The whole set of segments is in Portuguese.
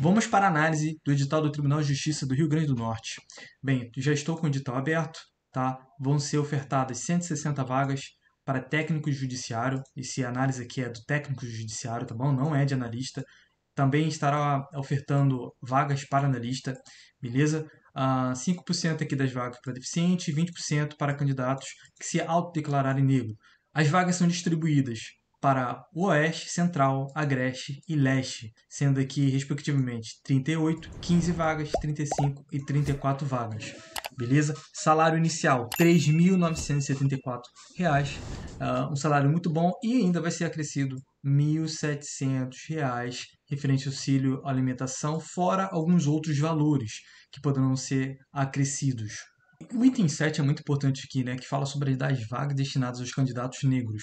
Vamos para a análise do edital do Tribunal de Justiça do Rio Grande do Norte. Bem, já estou com o edital aberto, tá? Vão ser ofertadas 160 vagas para técnico judiciário. Esse análise aqui é do técnico judiciário, tá bom? Não é de analista. Também estará ofertando vagas para analista, beleza? Uh, ah, 5% aqui das vagas para deficiente e 20% para candidatos que se autodeclararem negro. As vagas são distribuídas para o Oeste, Central, Agreste e Leste, sendo aqui, respectivamente, 38, 15 vagas, 35 e 34 vagas. Beleza? Salário inicial R$ 3.974, uh, um salário muito bom e ainda vai ser acrescido R$ reais referente ao auxílio alimentação, fora alguns outros valores que poderão ser acrescidos. O item 7 é muito importante aqui, né, que fala sobre as idades vagas destinadas aos candidatos negros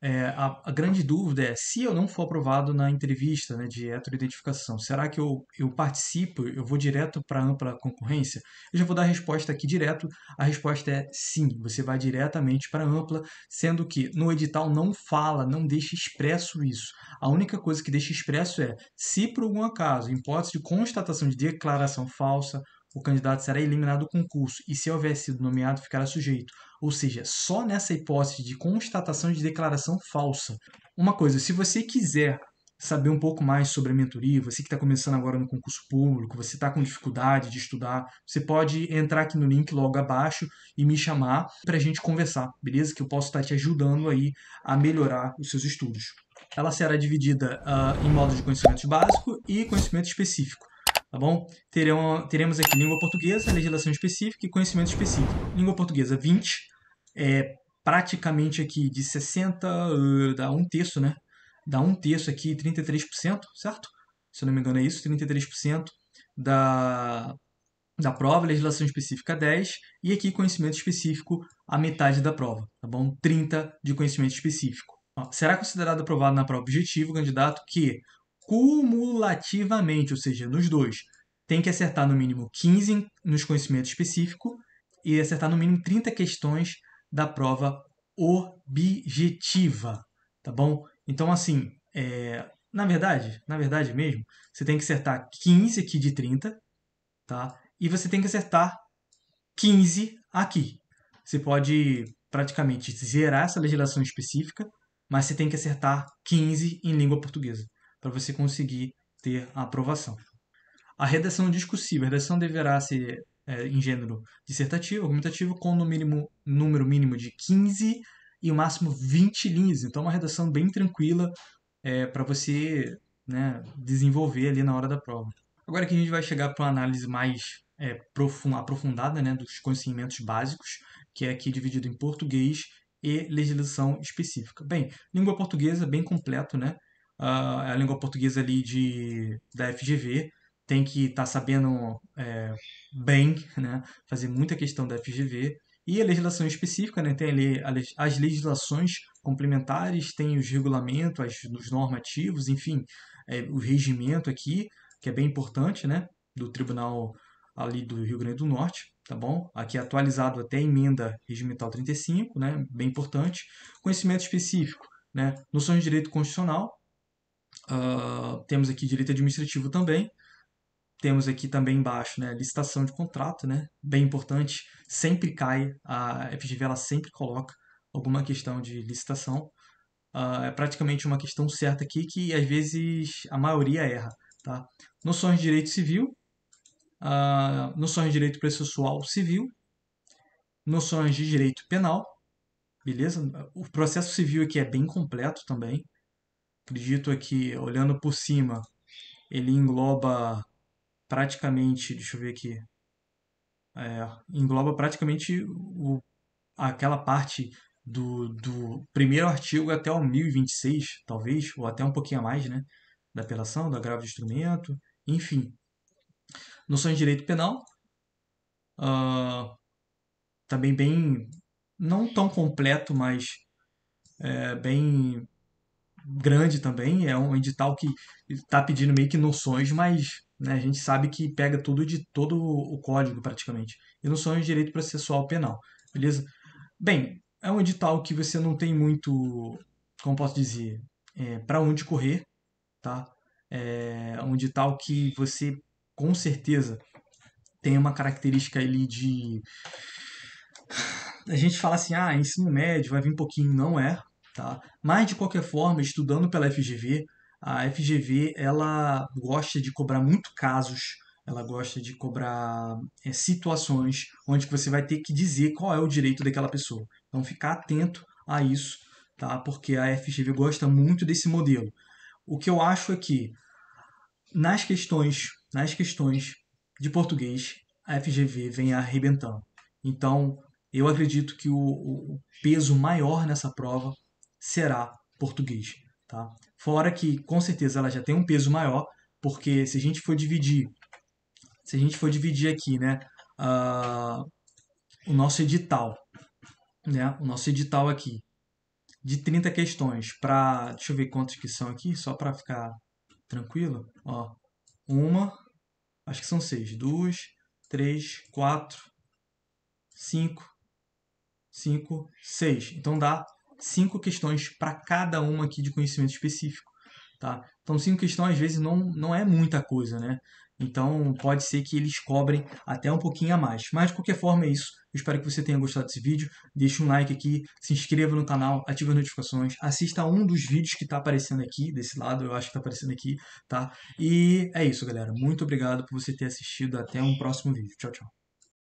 é, a, a, grande dúvida é se eu não for aprovado na entrevista né, de heteroidentificação, será que eu, eu participo, eu vou direto para ampla concorrência? Eu já vou dar a resposta aqui direto. A resposta é sim, você vai diretamente para ampla, sendo que no edital não fala, não deixa expresso isso. A única coisa que deixa expresso é se por algum acaso, em hipótese de constatação de declaração falsa o candidato será eliminado do concurso e, se houver sido nomeado, ficará sujeito. Ou seja, só nessa hipótese de constatação de declaração falsa. Uma coisa, se você quiser saber um pouco mais sobre a mentoria, você que está começando agora no concurso público, você está com dificuldade de estudar, você pode entrar aqui no link logo abaixo e me chamar para a gente conversar, beleza? Que eu posso estar tá te ajudando aí a melhorar os seus estudos. Ela será dividida uh, em modos de conhecimento básico e conhecimento específico tá bom? Terão, teremos aqui língua portuguesa, legislação específica e conhecimento específico. Língua portuguesa, 20, é praticamente aqui de 60, uh, dá um terço, né? Dá um terço aqui, 33%, certo? Se eu não me engano é isso, 33% da, da prova, legislação específica 10, e aqui conhecimento específico a metade da prova, tá bom? 30 de conhecimento específico. será considerado aprovado na prova objetivo o candidato que cumulativamente, ou seja, nos dois. Tem que acertar no mínimo 15 nos conhecimentos específicos e acertar no mínimo 30 questões da prova objetiva, tá bom? Então, assim, é, na verdade, na verdade mesmo, você tem que acertar 15 aqui de 30, tá? E você tem que acertar 15 aqui. Você pode praticamente zerar essa legislação específica, mas você tem que acertar 15 em língua portuguesa para você conseguir ter a aprovação. A redação discursiva. A redação deverá ser é, em gênero dissertativo, argumentativo, com no mínimo número mínimo de 15 e o máximo 20 linhas. Então, é uma redação bem tranquila é, para você né, desenvolver ali na hora da prova. Agora que a gente vai chegar para uma análise mais é, aprofundada né, dos conhecimentos básicos, que é aqui dividido em português e legislação específica. Bem, língua portuguesa bem completo, né? a língua portuguesa ali de, da FGV, tem que estar tá sabendo é, bem, né? fazer muita questão da FGV. E a legislação específica, né? tem ali as legislações complementares, tem os regulamentos, as, os normativos, enfim, é, o regimento aqui, que é bem importante, né? do Tribunal ali do Rio Grande do Norte, tá bom? Aqui é atualizado até a emenda regimental 35, né? Bem importante. Conhecimento específico, né? Noções de direito constitucional, Uh, temos aqui direito administrativo também. Temos aqui também embaixo, né, licitação de contrato, né, bem importante, sempre cai, a FGV ela sempre coloca alguma questão de licitação. Uh, é praticamente uma questão certa aqui que às vezes a maioria erra. Tá? Noções de direito civil, uh, noções de direito processual civil, noções de direito penal, beleza? O processo civil aqui é bem completo também acredito aqui, olhando por cima, ele engloba praticamente, deixa eu ver aqui, é, engloba praticamente o, aquela parte do, do primeiro artigo até o 1026, talvez, ou até um pouquinho a mais, né? Da apelação, da grave de instrumento, enfim. Noções de direito penal, uh, também bem, não tão completo, mas é, bem grande também, é um edital que está pedindo meio que noções, mas né, a gente sabe que pega tudo de todo o código praticamente, e noções de direito processual penal, beleza? Bem, é um edital que você não tem muito, como posso dizer, é, para onde correr, tá? É um edital que você com certeza tem uma característica ali de a gente fala assim, ah, ensino médio vai vir um pouquinho, não é, Tá? Mas, de qualquer forma, estudando pela FGV, a FGV ela gosta de cobrar muito casos, ela gosta de cobrar é, situações onde você vai ter que dizer qual é o direito daquela pessoa. Então, ficar atento a isso, tá? porque a FGV gosta muito desse modelo. O que eu acho é que nas questões, nas questões de português, a FGV vem arrebentando. Então, eu acredito que o, o peso maior nessa prova será português. Tá? Fora que, com certeza, ela já tem um peso maior, porque se a gente for dividir, se a gente for dividir aqui, né, uh, o nosso edital, né, o nosso edital aqui, de 30 questões para, deixa eu ver quantos que são aqui, só para ficar tranquilo, ó, uma, acho que são seis, duas, três, quatro, cinco, cinco, seis, então dá cinco questões para cada uma aqui de conhecimento específico. Tá? Então, cinco questões às vezes não, não é muita coisa, né? Então, pode ser que eles cobrem até um pouquinho a mais. Mas, de qualquer forma, é isso. Eu espero que você tenha gostado desse vídeo. Deixe um like aqui, se inscreva no canal, ative as notificações, assista um dos vídeos que está aparecendo aqui, desse lado, eu acho que está aparecendo aqui, tá? E é isso, galera. Muito obrigado por você ter assistido. Até um próximo vídeo. Tchau, tchau.